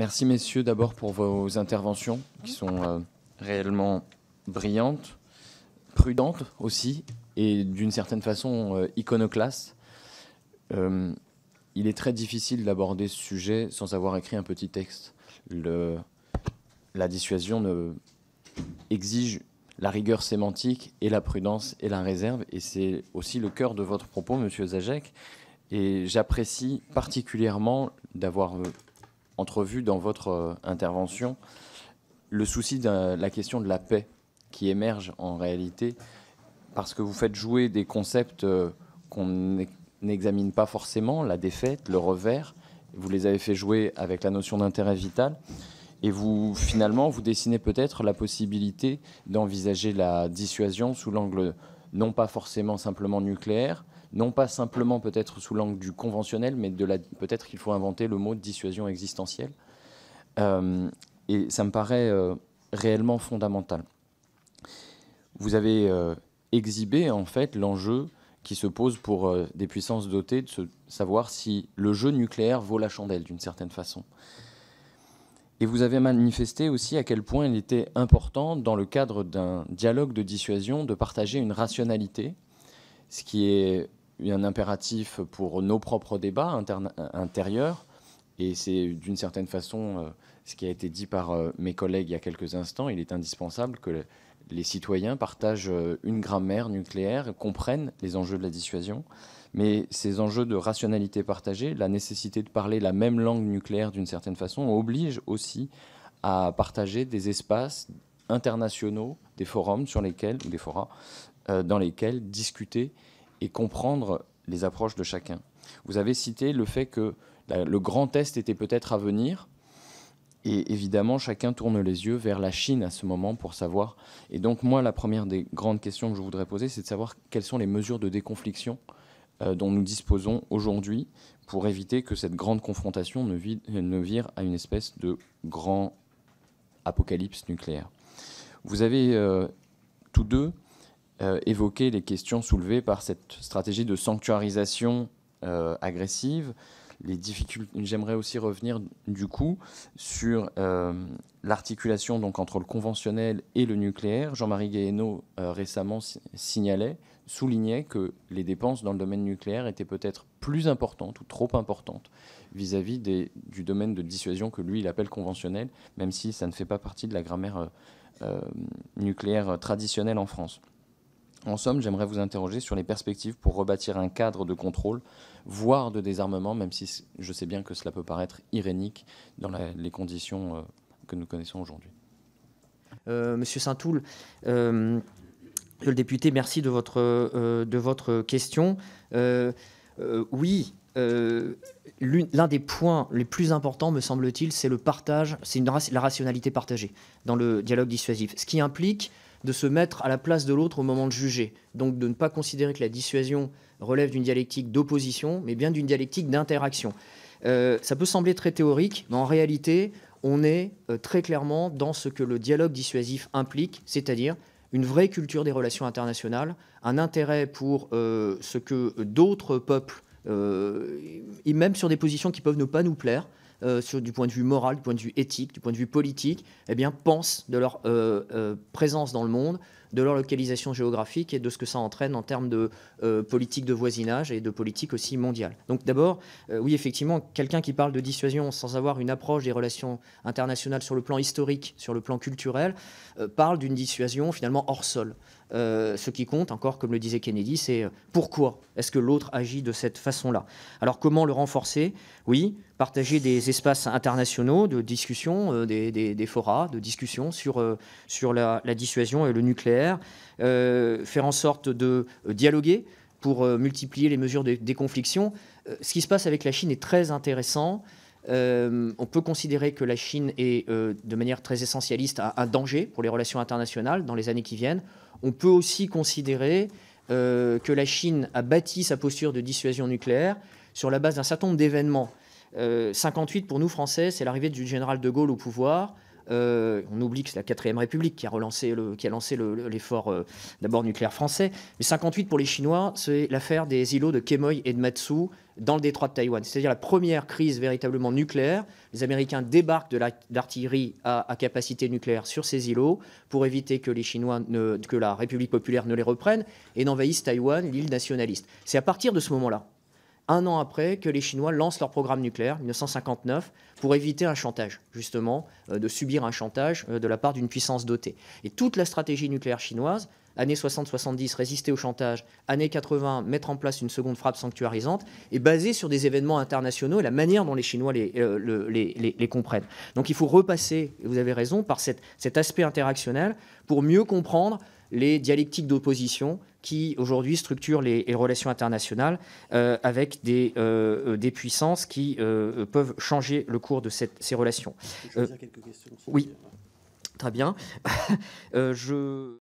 Merci messieurs d'abord pour vos interventions qui sont euh, réellement brillantes, prudentes aussi et d'une certaine façon euh, iconoclastes. Euh, il est très difficile d'aborder ce sujet sans avoir écrit un petit texte. Le, la dissuasion ne, exige la rigueur sémantique et la prudence et la réserve. Et c'est aussi le cœur de votre propos, Monsieur Zajek. Et j'apprécie particulièrement d'avoir entrevue dans votre euh, intervention le souci de la question de la paix qui émerge en réalité, parce que vous faites jouer des concepts euh, qu'on n'examine pas forcément, la défaite, le revers, vous les avez fait jouer avec la notion d'intérêt vital, et vous finalement, vous dessinez peut-être la possibilité d'envisager la dissuasion sous l'angle non pas forcément simplement nucléaire, non pas simplement peut-être sous l'angle du conventionnel, mais de la, peut-être qu'il faut inventer le mot de dissuasion existentielle. Euh, et ça me paraît euh, réellement fondamental. Vous avez euh, exhibé en fait l'enjeu qui se pose pour des puissances dotées de savoir si le jeu nucléaire vaut la chandelle d'une certaine façon. Et vous avez manifesté aussi à quel point il était important, dans le cadre d'un dialogue de dissuasion, de partager une rationalité, ce qui est un impératif pour nos propres débats intérieurs. Et c'est d'une certaine façon euh, ce qui a été dit par euh, mes collègues il y a quelques instants. Il est indispensable que les citoyens partagent euh, une grammaire nucléaire, comprennent les enjeux de la dissuasion. Mais ces enjeux de rationalité partagée, la nécessité de parler la même langue nucléaire d'une certaine façon, oblige aussi à partager des espaces internationaux, des forums sur lesquels, des dans lesquels discuter et comprendre les approches de chacun. Vous avez cité le fait que le grand test était peut-être à venir. Et évidemment, chacun tourne les yeux vers la Chine à ce moment pour savoir. Et donc, moi, la première des grandes questions que je voudrais poser, c'est de savoir quelles sont les mesures de déconfliction euh, dont nous disposons aujourd'hui pour éviter que cette grande confrontation ne, vire, à une espèce de grand apocalypse nucléaire. Vous avez euh, tous deux euh, évoquer les questions soulevées par cette stratégie de sanctuarisation euh, agressive. Les difficultés. J'aimerais aussi revenir du coup sur euh, l'articulation donc entre le conventionnel et le nucléaire. Jean-Marie Guéhenno récemment signalait soulignait que les dépenses dans le domaine nucléaire étaient peut-être plus importantes ou trop importantes vis-à-vis du domaine de dissuasion que lui, il appelle conventionnel, même si ça ne fait pas partie de la grammaire nucléaire traditionnelle en France. En somme, j'aimerais vous interroger sur les perspectives pour rebâtir un cadre de contrôle, voire de désarmement, même si je sais bien que cela peut paraître irénique dans les conditions euh, que nous connaissons aujourd'hui. Euh, monsieur Saint-Toul, euh, le député, merci de votre, de votre question. oui, l'un des points les plus importants, me semble-t-il, c'est le partage, c'est la rationalité partagée dans le dialogue dissuasif. Ce qui implique de se mettre à la place de l'autre au moment de juger. Donc de ne pas considérer que la dissuasion relève d'une dialectique d'opposition, mais bien d'une dialectique d'interaction. Euh, ça peut sembler très théorique, mais en réalité, on est euh, très clairement dans ce que le dialogue dissuasif implique, c'est-à-dire une vraie culture des relations internationales, un intérêt pour euh, ce que d'autres peuples, et même sur des positions qui peuvent ne pas nous plaire, euh, du point de vue moral, du point de vue éthique, du point de vue politique, eh bien, pensent de leur euh, euh, présence dans le monde, de leur localisation géographique et de ce que ça entraîne en termes de politique de voisinage et de politique aussi mondiale. Donc d'abord, oui, effectivement, quelqu'un qui parle de dissuasion sans avoir une approche des relations internationales sur le plan historique, sur le plan culturel, parle d'une dissuasion finalement hors sol. Euh, ce qui compte, encore comme le disait Kennedy, c'est euh, pourquoi est-ce que l'autre agit de cette façon-là. Alors comment le renforcer Oui, partager des espaces internationaux de discussion, euh, des, des, forats de discussion sur, la, la, dissuasion et le nucléaire, faire en sorte de dialoguer pour multiplier les mesures de déconfliction. ce qui se passe avec la Chine est très intéressant. Euh, on peut considérer que la Chine est, euh, de manière très essentialiste, un, danger pour les relations internationales dans les années qui viennent. On peut aussi considérer euh, que la Chine a bâti sa posture de dissuasion nucléaire sur la base d'un certain nombre d'événements. 58 pour nous Français, c'est l'arrivée du général de Gaulle au pouvoir. Euh, on oublie que c'est la 4 République qui a, relancé qui a lancé l'effort euh, d'abord nucléaire français. Mais 58 pour les Chinois, c'est l'affaire des îlots de Kemoy et de Matsu dans le détroit de Taïwan. C'est-à-dire la première crise véritablement nucléaire. Les Américains débarquent de l'artillerie à, capacité nucléaire sur ces îlots pour éviter que que la République populaire ne les reprenne et n'envahisse Taïwan, l'île nationaliste. C'est à partir de ce moment-là un an après que les Chinois lancent leur programme nucléaire, 1959, pour éviter un chantage, justement, euh, de subir un chantage euh, de la part d'une puissance dotée. Et toute la stratégie nucléaire chinoise, années 60-70, résister au chantage, années 80, mettre en place une seconde frappe sanctuarisante, est basée sur des événements internationaux et la manière dont les Chinois les, euh, comprennent. Donc il faut repasser, vous avez raison, par cet aspect interactionnel pour mieux comprendre les dialectiques d'opposition qui aujourd'hui structure les, relations internationales euh, avec des, euh, euh, des, puissances qui peuvent changer le cours de ces relations. oui, très bien. je...